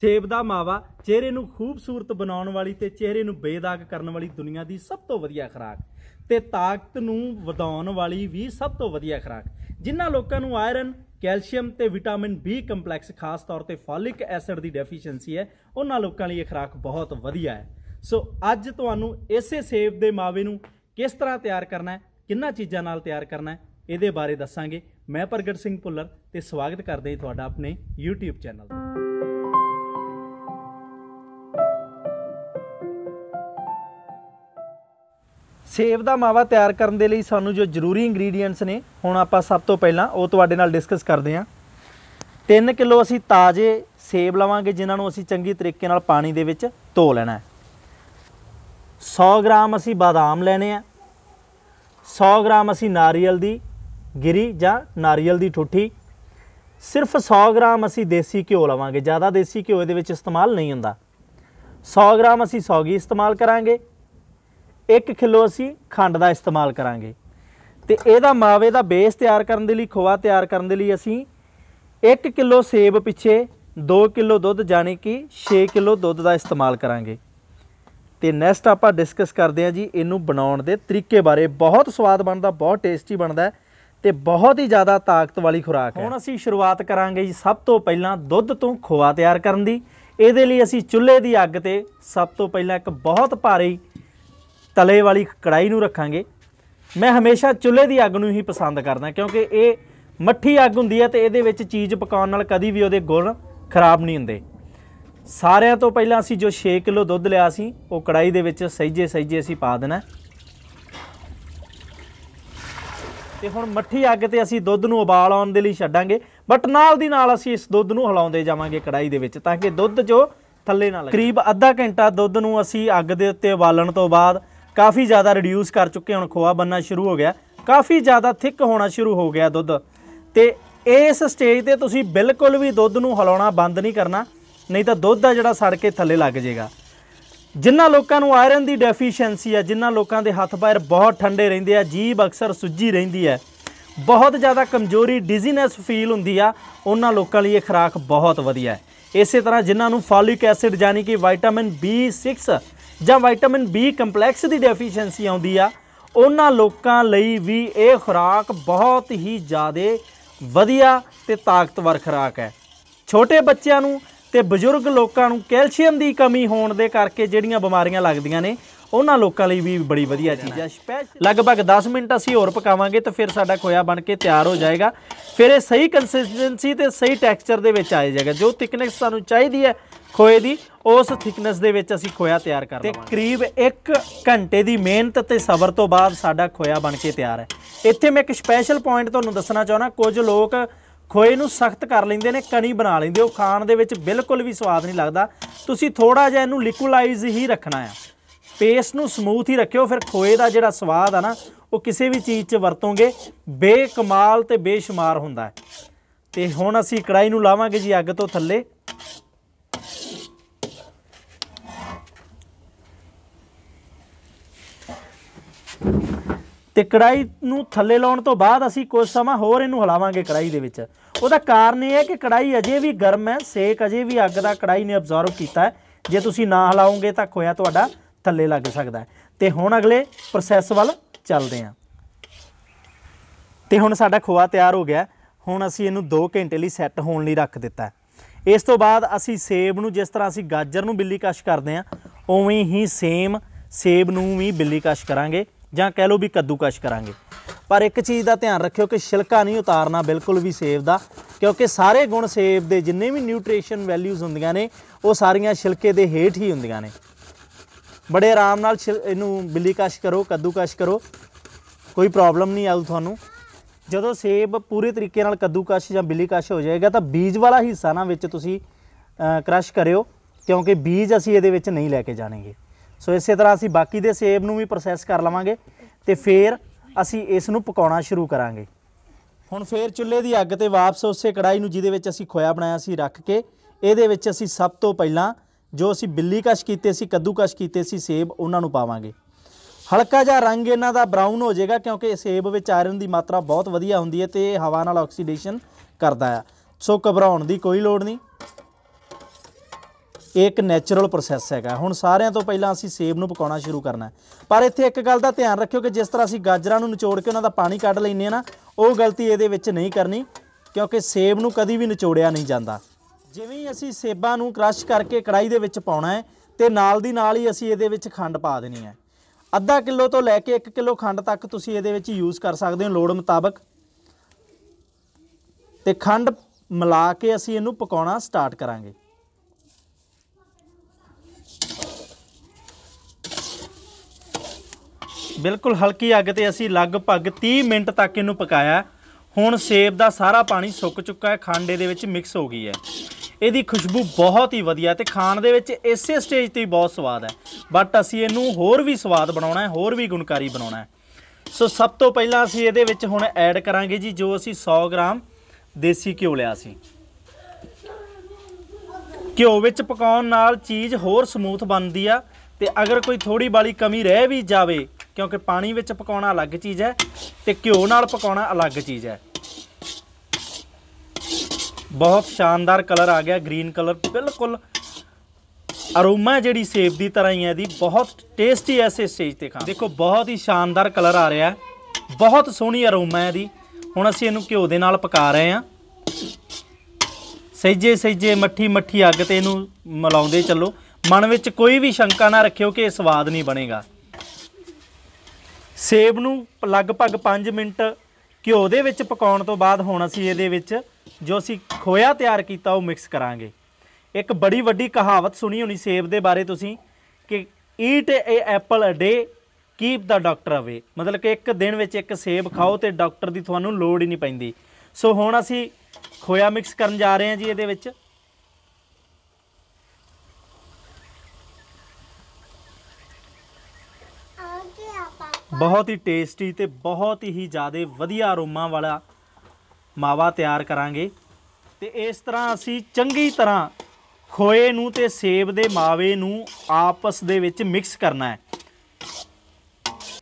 ਸੇਬ ਦਾ ਮਾਵਾ ਚਿਹਰੇ ਨੂੰ ਖੂਬਸੂਰਤ ਬਣਾਉਣ ਵਾਲੀ ਤੇ ਚਿਹਰੇ ਨੂੰ ਬੇਦਾਗ ਕਰਨ ਵਾਲੀ ਦੁਨੀਆ ਦੀ ਸਭ ਤੋਂ ਵਧੀਆ ਖੁਰਾਕ ਤੇ ਤਾਕਤ ਨੂੰ ਵਧਾਉਣ ਵਾਲੀ ਵੀ ਸਭ ਤੋਂ ਵਧੀਆ ਖੁਰਾਕ ਜਿਨ੍ਹਾਂ ਲੋਕਾਂ ਨੂੰ ਆਇਰਨ ਕੈਲਸ਼ੀਅਮ ਤੇ ਵਿਟਾਮਿਨ B ਕੰਪਲੈਕਸ ਖਾਸ ਤੌਰ ਤੇ ਫੋਲਿਕ ਐਸਿਡ ਦੀ ਡੈਫੀਸ਼ੀਐਂਸੀ ਹੈ ਉਹਨਾਂ ਲੋਕਾਂ ਲਈ ਇਹ ਖੁਰਾਕ ਬਹੁਤ ਵਧੀਆ ਹੈ ਸੋ ਅੱਜ ਤੁਹਾਨੂੰ ਇਸੇ ਸੇਬ ਦੇ ਮਾਵੇ ਨੂੰ ਕਿਸ ਤਰ੍ਹਾਂ ਤਿਆਰ ਕਰਨਾ ਹੈ ਕਿੰਨਾ ਚੀਜ਼ਾਂ ਨਾਲ ਤਿਆਰ ਕਰਨਾ ਹੈ ਇਹਦੇ ਬਾਰੇ ਦੱਸਾਂਗੇ ਮੈਂ ਪ੍ਰਗਟ ਸਿੰਘ ਪੁੱਲਰ ਤੇ ਸਵਾਗਤ ਕਰਦੇ ਹਾਂ ਤੁਹਾਡਾ ਆਪਣੇ YouTube ਚੈਨਲ ਤੇ ਸੇਬ ਦਾ ਮਾਵਾ ਤਿਆਰ ਕਰਨ ਦੇ ਲਈ ਸਾਨੂੰ ਜੋ ਜ਼ਰੂਰੀ ਇੰਗਰੀਡੀਐਂਟਸ ਨੇ ਹੁਣ ਆਪਾਂ ਸਭ ਤੋਂ ਪਹਿਲਾਂ ਉਹ ਤੁਹਾਡੇ ਨਾਲ ਡਿਸਕਸ ਕਰਦੇ ਹਾਂ 3 ਕਿਲੋ ਅਸੀਂ ਤਾਜ਼ੇ ਸੇਬ ਲਵਾਂਗੇ ਜਿਨ੍ਹਾਂ ਨੂੰ ਅਸੀਂ ਚੰਗੀ ਤਰੀਕੇ ਨਾਲ ਪਾਣੀ ਦੇ ਵਿੱਚ ਧੋ ਲੈਣਾ ਹੈ 100 ਗ੍ਰਾਮ ਅਸੀਂ ਬਾਦਾਮ ਲੈਣੇ ਆ 100 ਗ੍ਰਾਮ ਅਸੀਂ ਨਾਰੀਅਲ ਦੀ ਗਿਰੀ ਜਾਂ ਨਾਰੀਅਲ ਦੀ ਠੁੱਠੀ ਸਿਰਫ 100 ਗ੍ਰਾਮ ਅਸੀਂ ਦੇਸੀ ਘਿਓ ਲਵਾਂਗੇ ਜ਼ਿਆਦਾ ਦੇਸੀ ਘਿਓ ਇਹਦੇ ਵਿੱਚ ਇਸਤੇਮਾਲ ਨਹੀਂ ਹੁੰਦਾ 100 ਗ੍ਰਾਮ ਅਸੀਂ ਸੌਗੀ ਇਸਤੇਮਾਲ ਕਰਾਂਗੇ 1 ਕਿਲੋ ਅਸੀਂ ਖੰਡ ਦਾ ਇਸਤੇਮਾਲ ਕਰਾਂਗੇ ਤੇ ਇਹਦਾ ਮਾਵੇ ਦਾ ਬੇਸ ਤਿਆਰ ਕਰਨ ਦੇ ਲਈ ਖੋਆ ਤਿਆਰ ਕਰਨ ਦੇ ਲਈ ਅਸੀਂ 1 ਕਿਲੋ ਸੇਬ ਪਿੱਛੇ 2 ਕਿਲੋ ਦੁੱਧ ਜਾਨੀ ਕਿ 6 ਕਿਲੋ ਦੁੱਧ ਦਾ ਇਸਤੇਮਾਲ ਕਰਾਂਗੇ ਤੇ ਨੈਕਸਟ ਆਪਾਂ ਡਿਸਕਸ ਕਰਦੇ ਹਾਂ ਜੀ ਇਹਨੂੰ ਬਣਾਉਣ ਦੇ ਤਰੀਕੇ ਬਾਰੇ ਬਹੁਤ ਸਵਾਦ ਬਣਦਾ ਬਹੁਤ ਟੇਸਟੀ ਬਣਦਾ ਤੇ ਬਹੁਤ ਹੀ ਜ਼ਿਆਦਾ ਤਾਕਤ ਵਾਲੀ ਖੁਰਾਕ ਹੈ ਹੁਣ ਅਸੀਂ ਸ਼ੁਰੂਆਤ ਕਰਾਂਗੇ ਜੀ ਸਭ ਤੋਂ ਪਹਿਲਾਂ ਦੁੱਧ ਤੋਂ ਖੋਆ ਤਿਆਰ ਕਰਨ ਦੀ ਇਹਦੇ ਲਈ ਅਸੀਂ ਚੁੱਲ੍ਹੇ ਦੀ ਅੱਗ ਤੇ ਸਭ ਤੋਂ ਪਹਿਲਾਂ ਇੱਕ ਬਹੁਤ ਭਾਰੀ ਤਲੇ ਵਾਲੀ ਕੜਾਈ ਨੂੰ ਰੱਖਾਂਗੇ ਮੈਂ ਹਮੇਸ਼ਾ ਚੁੱਲ੍ਹੇ ਦੀ ਅੱਗ ਨੂੰ ਹੀ ਪਸੰਦ ਕਰਦਾ ਕਿਉਂਕਿ ਇਹ ਮੱਠੀ ਅੱਗ ਹੁੰਦੀ ਹੈ ਤੇ ਇਹਦੇ ਵਿੱਚ ਚੀਜ਼ ਪਕਾਉਣ ਨਾਲ ਕਦੀ ਵੀ ਉਹਦੇ ਗੁਣ ਖਰਾਬ ਨਹੀਂ ਹੁੰਦੇ ਸਾਰਿਆਂ ਤੋਂ ਪਹਿਲਾਂ ਅਸੀਂ ਜੋ 6 ਕਿਲੋ ਦੁੱਧ ਲਿਆ ਸੀ ਉਹ ਕੜਾਈ ਦੇ ਵਿੱਚ ਸਹੀਜੇ ਸਹੀਜੇ ਅਸੀਂ ਪਾ ਦੇਣਾ ਤੇ ਹੁਣ ਮੱਠੀ ਅੱਗ ਤੇ ਅਸੀਂ ਦੁੱਧ ਨੂੰ ਉਬਾਲ ਆਉਣ ਦੇ ਲਈ ਛੱਡਾਂਗੇ ਬਟ ਨਾਲ ਦੀ ਨਾਲ ਅਸੀਂ ਇਸ ਦੁੱਧ ਨੂੰ ਹਲਾਉਂਦੇ ਜਾਵਾਂਗੇ ਕੜਾਈ ਦੇ ਵਿੱਚ ਤਾਂ ਕਿ ਦੁੱਧ ਜੋ ਥੱਲੇ ਨਾ ਲੱਗੇ ਕਰੀਬ ਅੱਧਾ ਘੰਟਾ ਦੁੱਧ ਨੂੰ ਅਸੀਂ ਅੱਗ ਦੇ ਉੱਤੇ ਉਬਾਲਣ ਤੋਂ ਬਾਅਦ ਕਾਫੀ ਜ਼ਿਆਦਾ ਰਿਡਿਊਸ ਕਰ ਚੁੱਕੇ ਹੁਣ ਖੋਆ ਬੰਨਾ ਸ਼ੁਰੂ ਹੋ ਗਿਆ ਕਾਫੀ ਜ਼ਿਆਦਾ ਥਿਕ ਹੋਣਾ ਸ਼ੁਰੂ ਹੋ ਗਿਆ ਦੁੱਧ ਤੇ ਇਸ ਸਟੇਜ ਤੇ ਤੁਸੀਂ ਬਿਲਕੁਲ ਵੀ ਦੁੱਧ ਨੂੰ ਹਲਾਉਣਾ ਬੰਦ ਨਹੀਂ ਕਰਨਾ ਨਹੀਂ ਤਾਂ ਦੁੱਧ ਦਾ ਜਿਹੜਾ ਸੜ ਕੇ ਥੱਲੇ ਲੱਗ ਜਾਏਗਾ ਜਿਨ੍ਹਾਂ ਲੋਕਾਂ ਨੂੰ ਆਇਰਨ ਦੀ ਡੈਫੀਸ਼ੀਐਂਸੀ ਆ ਜਿਨ੍ਹਾਂ ਲੋਕਾਂ ਦੇ ਹੱਥ ਪੈਰ ਬਹੁਤ ਠੰਡੇ ਰਹਿੰਦੇ ਆ ਜੀਭ ਅਕਸਰ ਸੁੱਜੀ ਰਹਿੰਦੀ ਹੈ ਬਹੁਤ ਜ਼ਿਆਦਾ ਕਮਜ਼ੋਰੀ ਡਿਜ਼ੀਨੈਸ ਫੀਲ ਹੁੰਦੀ ਆ ਉਹਨਾਂ ਲੋਕਾਂ ਲਈ ਇਹ ਖਰਾਕ ਬਹੁਤ ਵਧੀਆ ਹੈ ਇਸੇ ਤਰ੍ਹਾਂ ਜਿਨ੍ਹਾਂ ਨੂੰ ਫੋਲਿਕ ਐਸਿਡ ਯਾਨੀ ਕਿ ਵਿਟਾਮਿਨ B6 ਜਾਂ ਵਿਟਾਮਿਨ ਬੀ ਕੰਪਲੈਕਸ ਦੀ ਡੈਫੀਸ਼ੀਐਂਸੀ ਆਉਂਦੀ ਆ ਉਹਨਾਂ ਲੋਕਾਂ ਲਈ ਵੀ ਇਹ ਖੁਰਾਕ ਬਹੁਤ ਹੀ ਜ਼ਿਆਦੇ ਵਧੀਆ ਤੇ ਤਾਕਤਵਰ ਖੁਰਾਕ ਹੈ ਛੋਟੇ ਬੱਚਿਆਂ ਨੂੰ ਤੇ ਬਜ਼ੁਰਗ ਲੋਕਾਂ ਨੂੰ ਕੈਲਸ਼ੀਅਮ ਦੀ ਕਮੀ ਹੋਣ ਦੇ ਕਰਕੇ ਜਿਹੜੀਆਂ ਬਿਮਾਰੀਆਂ ਲੱਗਦੀਆਂ ਨੇ ਉਹਨਾਂ ਲੋਕਾਂ ਲਈ ਵੀ ਬੜੀ ਵਧੀਆ ਚੀਜ਼ ਆ ਸਪੈਸ਼ਲ ਲਗਭਗ 10 ਮਿੰਟ ਅਸੀਂ ਹੋਰ ਪਕਾਵਾਂਗੇ ਤਾਂ ਫਿਰ ਸਾਡਾ ਖੋਇਆ ਬਣ ਕੇ ਤਿਆਰ ਹੋ ਜਾਏਗਾ ਫਿਰ ਇਹ ਸਹੀ ਕੰਸਿਸਟੈਂਸੀ ਤੇ ਸਹੀ ਟੈਕਸਚਰ ਦੇ ਵਿੱਚ ਆ ਜਾਏਗਾ ਜੋ ਥਿਕਨੈਸ ਸਾਨੂੰ ਚਾਹੀਦੀ ਹੈ ਖੋਏ ਦੀ ਉਸ ਥਿਕਨੈਸ ਦੇ ਵਿੱਚ ਅਸੀਂ ਖੋਇਆ ਤਿਆਰ ਕਰ ਲਵਾਂਗੇ ਤੇ ਕਰੀਬ 1 ਘੰਟੇ ਦੀ ਮਿਹਨਤ ਤੇ ਸਬਰ ਤੋਂ ਬਾਅਦ ਸਾਡਾ ਖੋਇਆ ਬਣ ਕੇ ਤਿਆਰ ਹੈ ਇੱਥੇ ਮੈਂ ਇੱਕ ਸਪੈਸ਼ਲ ਪੁਆਇੰਟ ਤੁਹਾਨੂੰ ਦੱਸਣਾ ਚਾਹਣਾ ਕੁਝ ਲੋਕ ਖੋਏ ਨੂੰ ਸਖਤ ਕਰ ਲੈਂਦੇ ਨੇ ਕਣੀ ਬਣਾ ਲੈਂਦੇ ਉਹ ਖਾਣ ਦੇ ਵਿੱਚ ਬਿਲਕੁਲ ਵੀ ਸਵਾਦ ਨਹੀਂ ਲੱਗਦਾ ਤੁਸੀਂ ਥੋੜਾ ਜਿਹਾ ਇਹਨੂੰ ਲਿਕੁਇਲਾਈਜ਼ ਹੀ ਰੱਖਣਾ ਹੈ ਪੇਸਟ ਨੂੰ ਸਮੂਥ ਹੀ ਰੱਖਿਓ ਫਿਰ ਖੋਏ ਦਾ ਜਿਹੜਾ ਸਵਾਦ ਆ ਨਾ ਉਹ ਕਿਸੇ ਵੀ ਚੀਜ਼ 'ਚ ਵਰਤੋਂਗੇ ਬੇਕਮਾਲ ਤੇ ਬੇਸ਼ੁਮਾਰ ਹੁੰਦਾ ਹੈ ਤੇ ਹੁਣ ਅਸੀਂ ਕੜਾਈ ਨੂੰ ਲਾਵਾਂਗੇ ਜੀ ਅੱਗ ਤੋਂ ਥੱਲੇ ਤੇ ਕੜਾਈ ਨੂੰ ਥੱਲੇ ਲਾਉਣ ਤੋਂ ਬਾਅਦ ਅਸੀਂ ਕੁਝ ਸਮਾਂ ਹੋਰ ਇਹਨੂੰ ਹਿਲਾਵਾਂਗੇ ਕੜਾਈ ਦੇ ਵਿੱਚ ਉਹਦਾ ਕਾਰਨ ਇਹ ਹੈ ਕਿ ਕੜਾਈ ਅਜੇ ਵੀ ਗਰਮ ਹੈ ਸੇਕ ਅਜੇ ਵੀ ਅੱਗ ਦਾ ਕੜਾਈ ਨੇ ਅਬਜ਼ਰਵ ਕੀਤਾ ਹੈ ਜੇ ਤੁਸੀਂ ਨਾ ਹਿਲਾਓਗੇ ਤਾਂ ਖੋਇਆ ਤੁਹਾਡਾ ਥੱਲੇ ਲੱਗ ਸਕਦਾ ਤੇ ਹੁਣ ਅਗਲੇ ਪ੍ਰੋਸੈਸ ਵੱਲ ਚੱਲਦੇ ਆਂ ਤੇ ਹੁਣ ਸਾਡਾ ਖੋਆ ਤਿਆਰ ਹੋ ਗਿਆ ਹੁਣ ਅਸੀਂ ਇਹਨੂੰ 2 ਘੰਟੇ ਲਈ ਸੈੱਟ ਹੋਣ ਲਈ ਰੱਖ ਦਿੱਤਾ ਇਸ ਤੋਂ ਬਾਅਦ ਅਸੀਂ ਸੇਬ ਨੂੰ ਜਿਸ ਤਰ੍ਹਾਂ ਅਸੀਂ ਗਾਜਰ ਨੂੰ ਬਿੱਲੀ ਕਸ਼ ਕਰਦੇ ਆਂ ਉਵੇਂ ਹੀ ਸੇਮ ਸੇਬ ਨੂੰ ਵੀ ਬਿੱਲੀ ਕਸ਼ ਕਰਾਂਗੇ ਜਾਂ ਕਹਿ ਲਓ ਵੀ ਕੱਦੂ ਕਸ਼ ਕਰਾਂਗੇ ਪਰ ਇੱਕ ਚੀਜ਼ ਦਾ ਧਿਆਨ ਰੱਖਿਓ ਕਿ ਛਿਲਕਾ ਨਹੀਂ ਉਤਾਰਨਾ ਬਿਲਕੁਲ ਵੀ ਸੇਬ ਦਾ ਕਿਉਂਕਿ ਸਾਰੇ ਗੁਣ ਸੇਬ ਦੇ ਜਿੰਨੇ ਵੀ ਨਿਊਟ੍ਰੀਸ਼ਨ ਵੈਲਿਊਜ਼ ਹੁੰਦੀਆਂ ਨੇ ਉਹ ਸਾਰੀਆਂ ਛਿਲਕੇ ਦੇ ਹੇਠ ਹੀ ਹੁੰਦੀਆਂ ਨੇ ਬੜੇ ਆਰਾਮ ਨਾਲ ਇਹਨੂੰ ਬਿੱਲੀ ਕਸ਼ ਕਰੋ ਕੱਦੂ ਕਸ਼ ਕਰੋ ਕੋਈ ਪ੍ਰੋਬਲਮ ਨਹੀਂ ਆਉ ਤੁਹਾਨੂੰ ਜਦੋਂ ਸੇਬ ਪੂਰੇ ਤਰੀਕੇ ਨਾਲ ਕੱਦੂ ਕਸ਼ ਜਾਂ ਬਿੱਲੀ ਕਸ਼ ਹੋ ਜਾਏਗਾ ਤਾਂ ਬੀਜ ਵਾਲਾ ਹਿੱਸਾ ਨਾ ਵਿੱਚ ਤੁਸੀਂ ਕ੍ਰਸ਼ ਕਰਿਓ ਕਿਉਂਕਿ ਬੀਜ ਅਸੀਂ ਇਹਦੇ ਵਿੱਚ ਨਹੀਂ ਲੈ ਕੇ ਜਾਣਗੇ ਸੋ ਇਸੇ ਤਰ੍ਹਾਂ ਅਸੀਂ ਬਾਕੀ ਦੇ ਸੇਬ ਨੂੰ ਵੀ ਪ੍ਰੋਸੈਸ ਕਰ ਲਵਾਂਗੇ ਤੇ ਫੇਰ ਅਸੀਂ ਇਸ ਨੂੰ ਪਕਾਉਣਾ ਸ਼ੁਰੂ ਕਰਾਂਗੇ ਹੁਣ ਫੇਰ ਚੁੱਲ੍ਹੇ ਦੀ ਅੱਗ ਤੇ ਵਾਪਸ ਉਸੇ ਕੜਾਈ ਨੂੰ ਜਿਹਦੇ ਵਿੱਚ ਅਸੀਂ ਖੋਇਆ ਬਣਾਇਆ ਸੀ ਰੱਖ ਕੇ ਇਹਦੇ ਵਿੱਚ ਅਸੀਂ ਸਭ ਤੋਂ ਪਹਿਲਾਂ ਜੋ ਅਸੀਂ ਬਿੱਲੀ ਕਸ਼ ਕੀਤੇ ਸੀ ਕੱਦੂ ਕਸ਼ ਕੀਤੇ ਸੀ ਸੇਬ ਉਹਨਾਂ ਨੂੰ ਪਾਵਾਂਗੇ ਹਲਕਾ ਜਿਹਾ ਰੰਗ ਇਹਨਾਂ ਦਾ ਬ੍ਰਾਊਨ ਹੋ ਜਾਏਗਾ ਕਿਉਂਕਿ ਸੇਬ ਵਿੱਚ ਆਇਰਨ ਦੀ ਮਾਤਰਾ ਬਹੁਤ ਵਧੀਆ ਹੁੰਦੀ ਹੈ ਤੇ ਇਹ ਹਵਾ ਨਾਲ ਆਕਸੀਡੇਸ਼ਨ ਕਰਦਾ ਹੈ ਸੋ ਘਬਰਾਉਣ ਦੀ ਕੋਈ ਲੋੜ ਨਹੀਂ ਇੱਕ ਨੇਚਰਲ ਪ੍ਰੋਸੈਸ ਹੈਗਾ ਹੁਣ ਸਾਰਿਆਂ ਤੋਂ ਪਹਿਲਾਂ ਅਸੀਂ ਸੇਬ ਨੂੰ ਪਕਾਉਣਾ ਸ਼ੁਰੂ ਕਰਨਾ ਪਰ ਇੱਥੇ ਇੱਕ ਗੱਲ ਦਾ ਧਿਆਨ ਰੱਖਿਓ ਕਿ ਜਿਸ ਤਰ੍ਹਾਂ ਅਸੀਂ ਗਾਜਰਾਂ ਨੂੰ ਨਿਚੋੜ ਕੇ ਉਹਨਾਂ ਦਾ ਪਾਣੀ ਕੱਢ ਲੈਂਦੇ ਆ ਨਾ ਉਹ ਗਲਤੀ ਇਹਦੇ ਵਿੱਚ ਨਹੀਂ ਕਰਨੀ ਕਿਉਂਕਿ ਸੇਬ ਨੂੰ ਕਦੀ ਵੀ ਨਿਚੋੜਿਆ ਨਹੀਂ ਜਾਂਦਾ ਜਿਵੇਂ ਹੀ ਅਸੀਂ ਸੇਬਾਂ ਨੂੰ ਕ੍ਰਸ਼ ਕਰਕੇ ਕੜਾਈ ਦੇ ਵਿੱਚ ਪਾਉਣਾ ਹੈ ਤੇ ਨਾਲ ਦੀ ਨਾਲ ਹੀ ਅਸੀਂ ਇਹਦੇ ਵਿੱਚ ਖੰਡ ਪਾ ਦੇਣੀ ਹੈ ਅੱਧਾ ਕਿਲੋ ਤੋਂ ਲੈ ਕੇ 1 ਕਿਲੋ ਖੰਡ ਤੱਕ ਤੁਸੀਂ ਇਹਦੇ ਵਿੱਚ ਯੂਜ਼ ਕਰ ਸਕਦੇ ਹੋ ਲੋੜ ਮੁਤਾਬਕ ਤੇ ਖੰਡ ਮਿਲਾ ਕੇ ਅਸੀਂ ਇਹਨੂੰ ਪਕਾਉਣਾ ਸਟਾਰਟ ਕਰਾਂਗੇ ਬਿਲਕੁਲ ਹਲਕੀ ਅੱਗ ਤੇ ਅਸੀਂ ਲਗਭਗ 30 ਮਿੰਟ ਤੱਕ ਇਹਨੂੰ ਪਕਾਇਆ ਹੁਣ ਸੇਬ ਦਾ ਸਾਰਾ ਪਾਣੀ ਸੁੱਕ ਚੁੱਕਾ ਹੈ ਖਾਂਡੇ ਦੇ ਵਿੱਚ ਮਿਕਸ ਹੋ ਗਈ ਹੈ ਇਹਦੀ ਖੁਸ਼ਬੂ ਬਹੁਤ ਹੀ ਵਧੀਆ ਤੇ ਖਾਣ ਦੇ ਵਿੱਚ ਇਸੇ ਸਟੇਜ ਤੇ ਹੀ ਬਹੁਤ ਸਵਾਦ ਹੈ ਬਟ ਅਸੀਂ ਇਹਨੂੰ ਹੋਰ ਵੀ ਸਵਾਦ ਬਣਾਉਣਾ ਹੈ ਹੋਰ ਵੀ ਗੁਣਕਾਰੀ ਬਣਾਉਣਾ ਹੈ ਸੋ ਸਭ ਤੋਂ ਪਹਿਲਾਂ ਅਸੀਂ ਇਹਦੇ ਵਿੱਚ ਹੁਣ ਐਡ ਕਰਾਂਗੇ ਜੀ ਜੋ ਅਸੀਂ 100 ਗ੍ਰਾਮ ਦੇਸੀ ਘਿਓ ਲਿਆ ਸੀ ਘਿਓ ਵਿੱਚ ਪਕਾਉਣ ਨਾਲ ਚੀਜ਼ ਹੋਰ ਸਮੂਥ ਬਣਦੀ ਆ ਤੇ ਅਗਰ ਕੋਈ ਥੋੜੀ ਬਾਲੀ ਕਮੀ ਰਹਿ ਵੀ ਜਾਵੇ ਕਿਉਂਕਿ ਪਾਣੀ ਵਿੱਚ ਪਕਾਉਣਾ ਅਲੱਗ ਚੀਜ਼ ਹੈ ਤੇ ਘਿਓ ਨਾਲ ਪਕਾਉਣਾ ਅਲੱਗ ਚੀਜ਼ ਹੈ ਬਹੁਤ ਸ਼ਾਨਦਾਰ ਕਲਰ ਆ ਗਿਆ ਗ੍ਰੀਨ ਕਲਰ ਬਿਲਕੁਲ ਅਰੋਮਾ ਜਿਹੜੀ ਸੇਬ ਦੀ ਤਰ੍ਹਾਂ ਹੀ ਹੈ ਦੀ ਬਹੁਤ ਟੇਸਟੀ ਐਸੇ ਸਟੇਜ ਤੇ ਖਾਣ ਦੇਖੋ ਬਹੁਤ ਹੀ ਸ਼ਾਨਦਾਰ ਕਲਰ ਆ ਰਿਹਾ ਬਹੁਤ ਸੋਹਣੀ ਅਰੋਮਾ ਹੈ ਦੀ ਹੁਣ ਅਸੀਂ ਇਹਨੂੰ ਘਿਓ ਦੇ ਨਾਲ ਪਕਾ ਰਹੇ ਹਾਂ ਸਹਿਜੇ ਸਹਿਜੇ ਮੱਠੀ ਮੱਠੀ ਅੱਗ ਤੇ ਇਹਨੂੰ ਮਲਾਉਂਦੇ ਚੱਲੋ ਮਨ ਵਿੱਚ ਕੋਈ ਵੀ ਸ਼ੰਕਾ ਨਾ ਰੱਖਿਓ ਕਿ ਇਹ ਸਵਾਦ ਨਹੀਂ ਬਣੇਗਾ ਸੇਬ ਨੂੰ ਲਗਭਗ 5 ਮਿੰਟ ਘਿਓ ਦੇ ਵਿੱਚ ਪਕਾਉਣ ਤੋਂ ਬਾਅਦ ਹੁਣ ਅਸੀਂ ਇਹਦੇ ਵਿੱਚ ਜੋ ਅਸੀਂ ਖੋਇਆ ਤਿਆਰ ਕੀਤਾ ਉਹ ਮਿਕਸ ਕਰਾਂਗੇ ਇੱਕ ਬੜੀ ਵੱਡੀ ਕਹਾਵਤ ਸੁਣੀ ਹੋਣੀ ਸੇਬ ਦੇ ਬਾਰੇ ਤੁਸੀਂ ਕਿ eat a apple a day keep the doctor away ਮਤਲਬ ਕਿ ਇੱਕ ਦਿਨ ਵਿੱਚ ਇੱਕ ਸੇਬ ਖਾਓ ਤੇ ਡਾਕਟਰ ਦੀ ਤੁਹਾਨੂੰ ਲੋੜ ਹੀ ਨਹੀਂ ਪੈਂਦੀ ਸੋ ਹੁਣ ਅਸੀਂ ਖੋਇਆ ਮਿਕਸ ਕਰਨ ਜਾ ਰਹੇ ਹਾਂ ਜੀ ਇਹਦੇ ਵਿੱਚ ਬਹੁਤ ਹੀ ਟੇਸਟੀ ਤੇ ਬਹੁਤ ਹੀ ਜ਼ਿਆਦਾ ਵਧੀਆ ਅਰੋਮਾ ਵਾਲਾ ਮਾਵਾ ਤਿਆਰ ਕਰਾਂਗੇ ਤੇ ਇਸ ਤਰ੍ਹਾਂ ਅਸੀਂ ਚੰਗੀ ਤਰ੍ਹਾਂ ਖੋਏ ਨੂੰ ਤੇ ਸੇਬ ਦੇ ਮਾਵੇ ਨੂੰ ਆਪਸ ਦੇ ਵਿੱਚ ਮਿਕਸ ਕਰਨਾ ਹੈ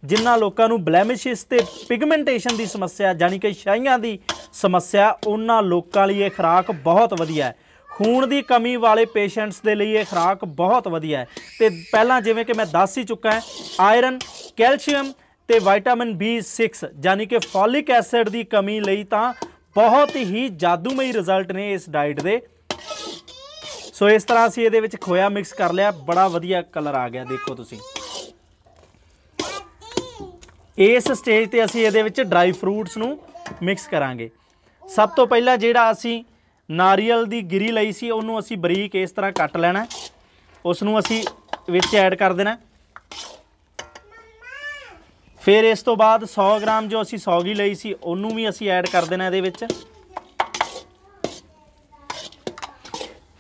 ਜਿਨ੍ਹਾਂ ਲੋਕਾਂ ਨੂੰ ਬਲੈਮਿਸ਼ਸ ਤੇ ਪਿਗਮੈਂਟੇਸ਼ਨ ਦੀ ਸਮੱਸਿਆ ਜਾਨੀ ਕਿ ਛਾਈਆਂ ਦੀ ਸਮੱਸਿਆ ਉਹਨਾਂ ਲੋਕਾਂ ਲਈ ਇਹ ਖਰਾਕ ਬਹੁਤ ਵਧੀਆ ਹੈ ਖੂਨ ਦੀ ਕਮੀ ਵਾਲੇ ਪੇਸ਼ੈਂਟਸ ਦੇ ਲਈ ਇਹ ਖਰਾਕ ਬਹੁਤ ਵਧੀਆ ਹੈ ਤੇ ਪਹਿਲਾਂ ਜਿਵੇਂ ਕਿ ਮੈਂ ਦੱਸ ਹੀ ਚੁੱਕਾ ਹਾਂ ਆਇਰਨ ਕੈਲਸ਼ੀਅਮ ਤੇ ਵਿਟਾਮਿਨ B6 ਯਾਨੀ ਕਿ ਫੋਲਿਕ ਐਸਿਡ ਦੀ ਕਮੀ ਲਈ ਤਾਂ ਬਹੁਤ ਹੀ ਜਾਦੂਮਈ ਰਿਜ਼ਲਟ ਨੇ ਇਸ ਡਾਈਟ ਦੇ ਸੋ ਇਸ ਤਰ੍ਹਾਂ ਅਸੀਂ ਇਹਦੇ ਵਿੱਚ ਖੋਇਆ ਮਿਕਸ ਕਰ ਲਿਆ ਬੜਾ ਵਧੀਆ ਕਲਰ ਆ ਗਿਆ ਦੇਖੋ ਤੁਸੀਂ ਇਸ ਸਟੇਜ ਤੇ ਅਸੀਂ ਇਹਦੇ ਵਿੱਚ ਡਰਾਈ ਫਰੂਟਸ ਨੂੰ ਮਿਕਸ ਕਰਾਂਗੇ ਸਭ ਤੋਂ ਪਹਿਲਾਂ ਜਿਹੜਾ ਅਸੀਂ ਨਾਰੀਅਲ ਦੀ ਗਿਰੀ ਲਈ ਸੀ ਉਹਨੂੰ ਅਸੀਂ ਬਰੀਕ ਇਸ ਤਰ੍ਹਾਂ ਕੱਟ ਲੈਣਾ ਉਸ ਨੂੰ ਅਸੀਂ ਵਿੱਚ ਐਡ ਕਰ ਦੇਣਾ ਫਿਰ ਇਸ ਤੋਂ ਬਾਅਦ 100 ਗ੍ਰਾਮ ਜੋ ਅਸੀਂ ਸੌਗੀ ਲਈ ਸੀ ਉਹਨੂੰ ਵੀ ਅਸੀਂ ਐਡ ਕਰ ਦੇਣਾ ਇਹਦੇ ਵਿੱਚ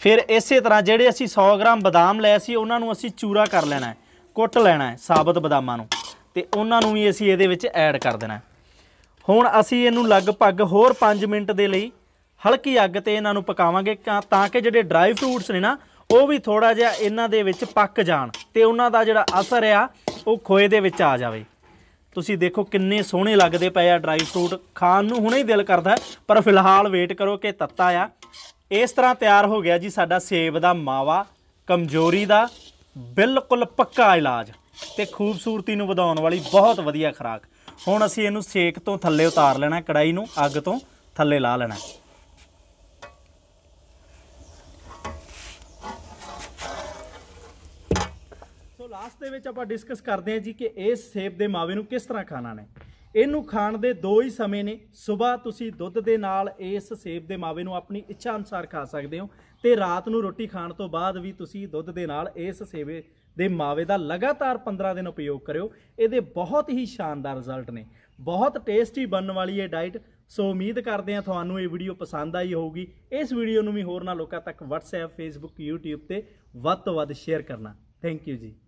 ਫਿਰ ਇਸੇ ਤਰ੍ਹਾਂ ਜਿਹੜੇ ਅਸੀਂ 100 ਗ੍ਰਾਮ ਬਦਾਮ ਲਏ ਸੀ ਉਹਨਾਂ ਨੂੰ ਅਸੀਂ ਚੂਰਾ ਕਰ ਲੈਣਾ ਹੈ ਕੁੱਟ ਲੈਣਾ ਹੈ ਸਾਬਤ ਬਦਾਮਾਂ ਨੂੰ ਤੇ ਉਹਨਾਂ ਨੂੰ ਵੀ ਅਸੀਂ ਇਹਦੇ ਵਿੱਚ ਐਡ ਕਰ ਦੇਣਾ ਹੁਣ ਅਸੀਂ ਇਹਨੂੰ ਲਗਭਗ ਹੋਰ 5 ਮਿੰਟ ਦੇ ਲਈ ਹਲਕੀ ਅੱਗ ਤੇ ਇਹਨਾਂ ਨੂੰ ਪਕਾਵਾਂਗੇ ਤਾਂ ਕਿ ਜਿਹੜੇ ਡਰਾਈ ਫਰੂਟਸ ਨੇ ਨਾ ਉਹ ਵੀ ਥੋੜਾ ਜਿਹਾ ਇਹਨਾਂ ਦੇ ਵਿੱਚ ਪੱਕ ਜਾਣ ਤੇ ਉਹਨਾਂ ਦਾ ਜਿਹੜਾ ਅਸਰ ਆ ਉਹ ਖੋਏ ਦੇ ਵਿੱਚ ਆ ਜਾਵੇ ਤੁਸੀਂ ਦੇਖੋ ਕਿੰਨੇ ਸੋਹਣੇ ਲੱਗਦੇ ਪਏ ਆ ਡਰਾਈ ਫਰੂਟ ਖਾਣ ਨੂੰ ਹੁਣੇ ਹੀ ਦਿਲ ਕਰਦਾ ਪਰ ਫਿਲਹਾਲ ਵੇਟ ਕਰੋ ਕਿ ਤੱਤਾ ਆ ਇਸ ਤਰ੍ਹਾਂ ਤਿਆਰ ਹੋ ਗਿਆ ਜੀ ਸਾਡਾ ਸੇਬ ਦਾ ਮਾਵਾ ਕਮਜ਼ੋਰੀ ਦਾ ਬਿਲਕੁਲ ਪੱਕਾ ਇਲਾਜ ਤੇ ਖੂਬਸੂਰਤੀ ਨੂੰ ਵਧਾਉਣ ਵਾਲੀ ਬਹੁਤ ਵਧੀਆ ਖਰਾਕ ਹੁਣ ਅਸੀਂ ਇਹਨੂੰ ਸੇਕ ਤੋਂ ਥੱਲੇ ਉਤਾਰ ਲੈਣਾ ਕੜਾਈ ਨੂੰ ਅੱਗ ਤੋਂ ਥੱਲੇ ਲਾ ਲੈਣਾ ਸੋ ਲਾਸਟ ਦੇ ਵਿੱਚ ਆਪਾਂ ਡਿਸਕਸ ਕਰਦੇ ਹਾਂ ਜੀ ਕਿ ਇਸ ਸੇਬ ਦੇ ਮਾਵੇ ਨੂੰ ਕਿਸ ਤਰ੍ਹਾਂ ਖਾਣਾ ਨੇ ਇਹਨੂੰ ਖਾਣ ਦੇ ਦੋ ਹੀ ਸਮੇਂ ਨੇ ਸਵੇਰ ਤੁਸੀਂ ਦੁੱਧ ਦੇ ਨਾਲ ਇਸ ਸੇਬ ਦੇ ਮਾਵੇ ਨੂੰ ਆਪਣੀ ਇੱਛਾ ਅਨੁਸਾਰ ਖਾ ਸਕਦੇ ਹੋ ਤੇ ਰਾਤ ਨੂੰ ਰੋਟੀ ਖਾਣ ਤੋਂ ਬਾਅਦ ਵੀ ਤੁਸੀਂ ਦੁੱਧ ਦੇ ਨਾਲ ਇਸ ਸੇਵੇ ਦੇ ਮਾਵੇ ਦਾ ਲਗਾਤਾਰ 15 ਦਿਨ ਉਪਯੋਗ ਕਰਿਓ ਇਹਦੇ ਬਹੁਤ ਹੀ ਸ਼ਾਨਦਾਰ ਰਿਜ਼ਲਟ ਨੇ ਬਹੁਤ ਟੇਸਟੀ ਬਣਨ ਵਾਲੀ ਹੈ ਡਾਈਟ ਸੋ ਉਮੀਦ ਕਰਦੇ ਹਾਂ ਤੁਹਾਨੂੰ ਇਹ ਵੀਡੀਓ ਪਸੰਦ ਆਈ ਹੋਊਗੀ ਇਸ ਵੀਡੀਓ ਨੂੰ ਵੀ ਹੋਰ ਨਾਲ ਲੋਕਾਂ ਤੱਕ WhatsApp Facebook YouTube ਤੇ ਵੱਧ ਤੋਂ ਵੱਧ ਸ਼ੇਅਰ ਕਰਨਾ ਥੈਂਕ ਯੂ ਜੀ